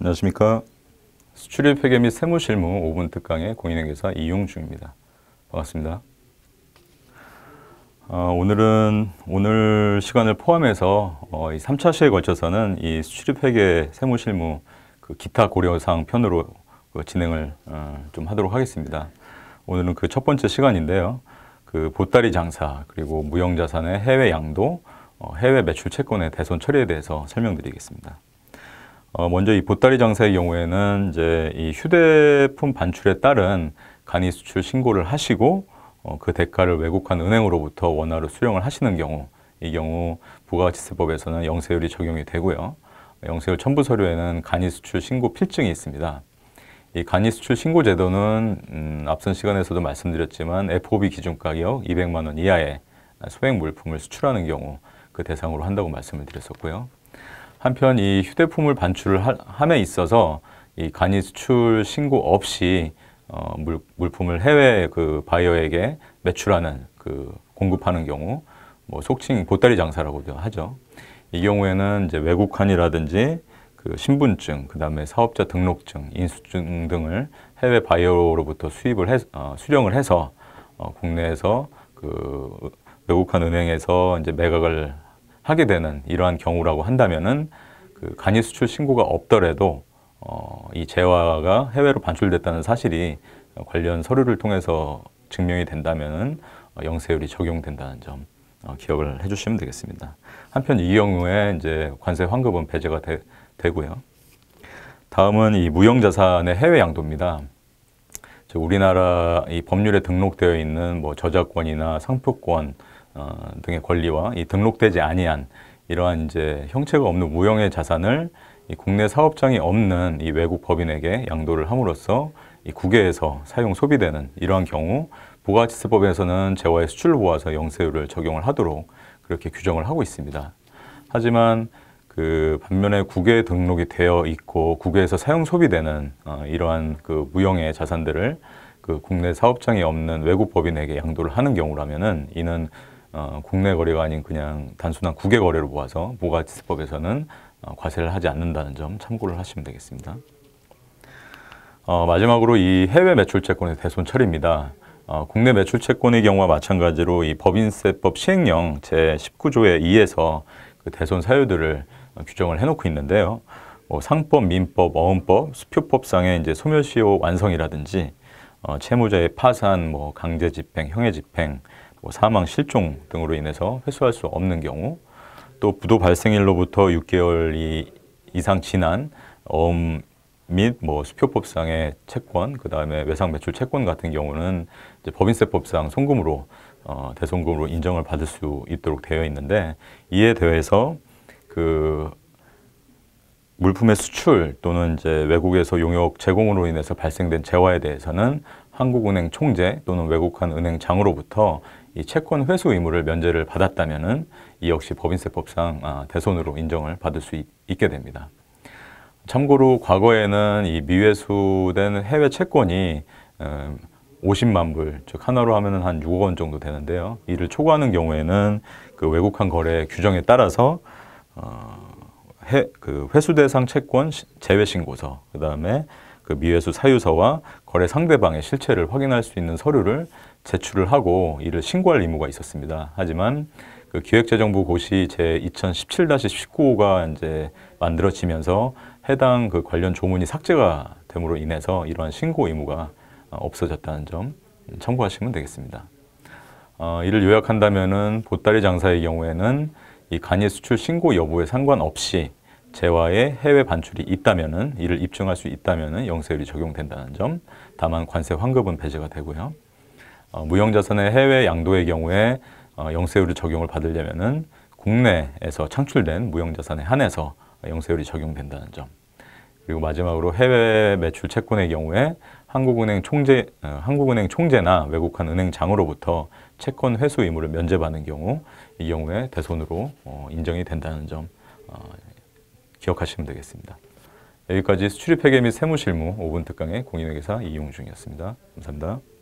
안녕하십니까. 수출입 회계 및 세무실무 5분 특강의 공인회계사 이용중입니다. 반갑습니다. 어, 오늘은 오늘 시간을 포함해서 어, 이 3차 시에 걸쳐서는 이 수출입 회계 세무실무 그 기타 고려사항 편으로 그 진행을 어, 좀 하도록 하겠습니다. 오늘은 그 첫 번째 시간인데요. 그 보따리 장사 그리고 무형자산의 해외 양도 어, 해외 매출 채권의 대손 처리에 대해서 설명드리겠습니다. 어, 먼저 이 보따리 장사의 경우에는 이제 이 휴대폰 반출에 따른 간이 수출 신고를 하시고 어, 그 대가를 외국한 은행으로부터 원화로 수령을 하시는 경우 이 경우 부가가치세법에서는 영세율이 적용이 되고요. 영세율 첨부 서류에는 간이 수출 신고 필증이 있습니다. 이 간이 수출 신고 제도는 음, 앞선 시간에서도 말씀드렸지만 FOB 기준 가격 200만 원 이하의 소액 물품을 수출하는 경우 그 대상으로 한다고 말씀을 드렸었고요. 한편 이 휴대폰을 반출을 함에 있어서 이 간이 수출 신고 없이 어, 물, 물품을 해외 그 바이어에게 매출하는 그 공급하는 경우 뭐 속칭 보따리 장사라고도 하죠. 이 경우에는 이제 외국한이라든지 그 신분증, 그 다음에 사업자 등록증, 인수증 등을 해외 바이어로부터 수입을 해, 어, 수령을 해서 어, 국내에서 그 외국한 은행에서 이제 매각을 하게 되는 이러한 경우라고 한다면은 그 간이 수출 신고가 없더라도 어, 이 재화가 해외로 반출됐다는 사실이 관련 서류를 통해서 증명이 된다면 어, 영세율이 적용된다는 점 어, 기억을 해주시면 되겠습니다. 한편 이 경우에 이제 관세 환급은 배제가 되, 되고요. 다음은 이 무형자산의 해외 양도입니다. 우리나라 이 법률에 등록되어 있는 뭐 저작권이나 상표권, 어, 등의 권리와 이 등록되지 아니한 이러한 이제 형체가 없는 무형의 자산을 이 국내 사업장이 없는 이 외국 법인에게 양도를 함으로써 이 국외에서 사용 소비되는 이러한 경우 부가가치세법에서는 재화의 수출 모아서 영세율을 적용을 하도록 그렇게 규정을 하고 있습니다. 하지만 그 반면에 국외 등록이 되어 있고 국외에서 사용 소비되는 어, 이러한 그 무형의 자산들을 그 국내 사업장이 없는 외국 법인에게 양도를 하는 경우라면은 이는 어, 국내 거래가 아닌 그냥 단순한 국외 거래로 모아서 모가지수법에서는 어, 과세를 하지 않는다는 점 참고를 하시면 되겠습니다. 어, 마지막으로 이 해외 매출 채권의 대손 처리입니다. 어, 국내 매출 채권의 경우와 마찬가지로 이 법인세법 시행령 제19조에 의해서 그 대손 사유들을 어, 규정을 해놓고 있는데요. 뭐 상법, 민법, 어음법, 수표법상에 이제 소멸시효 완성이라든지 어, 채무자의 파산, 뭐 강제집행, 형해집행, 뭐 사망, 실종 등으로 인해서 회수할 수 없는 경우 또 부도 발생일로부터 6개월 이상 지난 어음 및뭐 수표법상의 채권, 그 다음에 외상 매출 채권 같은 경우는 법인세법상 송금으로 어, 대송금으로 인정을 받을 수 있도록 되어 있는데 이에 대해서 그 물품의 수출 또는 이제 외국에서 용역 제공으로 인해서 발생된 재화에 대해서는 한국은행 총재 또는 외국한 은행장으로부터 이 채권 회수 의무를 면제를 받았다면은 이 역시 법인세법상 아, 대손으로 인정을 받을 수 있, 게 됩니다. 참고로 과거에는 이 미회수된 해외 채권이 50만 어, 불, 즉 하나로 하면은 한 6억 원 정도 되는데요. 이를 초과하는 경우에는 그 외국한 거래 규정에 따라서 어, 해, 그 회수 대상 채권 제외 신고서, 그 다음에 그 미회수 사유서와 거래 상대방의 실체를 확인할 수 있는 서류를 제출을 하고 이를 신고할 의무가 있었습니다. 하지만 그 기획재정부 고시 제 2017-19호가 이제 만들어지면서 해당 그 관련 조문이 삭제가 됨으로 인해서 이러한 신고 의무가 어, 없어졌다는 점 참고하시면 되겠습니다. 어, 이를 요약한다면은 보따리 장사의 경우에는 이 간이 수출 신고 여부에 상관없이 재화에 해외 반출이 있다면은 이를 입증할 수 있다면은 영세율이 적용된다는 점, 다만 관세 환급은 배제가 되고요. 어, 무형자산의 해외 양도의 경우에 어, 영세율이 적용을 받으려면은 국내에서 창출된 무형자산에 한해서 영세율이 적용된다는 점. 그리고 마지막으로 해외 매출 채권의 경우에 한국은행 총재, 어, 한국은행 총재나 외국한 은행장으로부터 채권 회수 의무를 면제받는 경우 이 경우에 대손으로 어, 인정이 된다는 점 어, 기억하시면 되겠습니다. 여기까지 수출입회계 및 세무실무 5분 특강의 공인회계사 이용중이었습니다. 감사합니다.